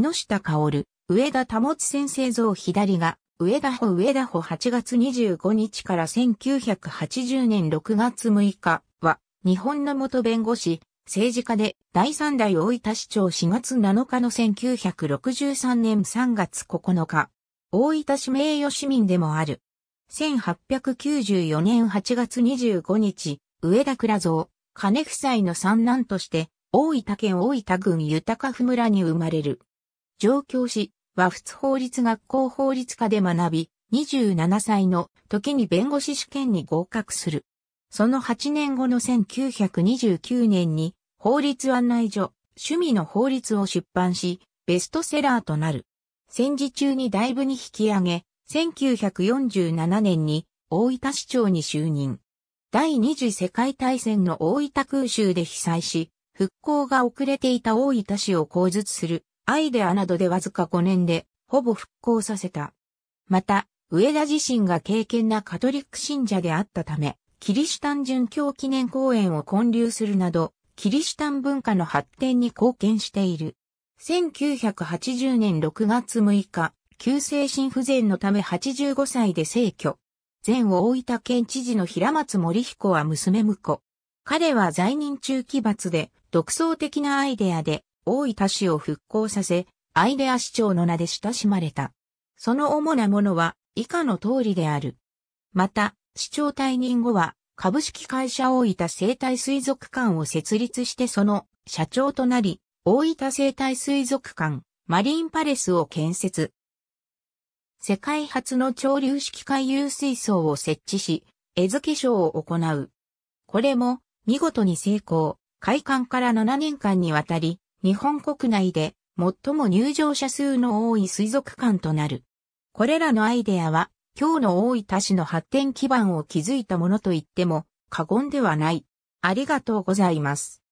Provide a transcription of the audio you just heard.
木下薫、上田保先生像左が、上田保上田保8月25日から1980年6月6日は、日本の元弁護士、政治家で第三代大分市長4月7日の1963年3月9日、大分市名誉市民でもある。1894年8月25日、上田倉蔵、金夫妻の三男として、大分県大分郡豊府村に生まれる。上京し、和仏法律学校法律科で学び、27歳の時に弁護士試験に合格する。その8年後の1929年に法律案内所、趣味の法律を出版し、ベストセラーとなる。戦時中に大部に引き上げ、1947年に大分市長に就任。第二次世界大戦の大分空襲で被災し、復興が遅れていた大分市を構図するアイデアなどでわずか5年で、ほぼ復興させた。また、上田自身が敬虔なカトリック信者であったため、キリシタン殉教記念公園を建立するなど、キリシタン文化の発展に貢献している。1980年6月6日、急性心不全のため85歳で逝去。前大分県知事の平松森彦は娘婿。彼は在任中奇抜で、独創的なアイデアで、大分市を復興させ、アイデア市長の名で親しまれた。その主なものは以下の通りである。また、市長退任後は、株式会社大分生態水族館を設立してその社長となり、大分生態水族館、マリンパレスを建設。世界初の潮流式海遊水槽を設置し、絵付けショーを行う。これも、見事に成功、開館から7年間にわたり、日本国内で最も入場者数の多い水族館となる。これらのアイデアは、今日の大分市の発展基盤を築いたものと言っても過言ではない。ありがとうございます。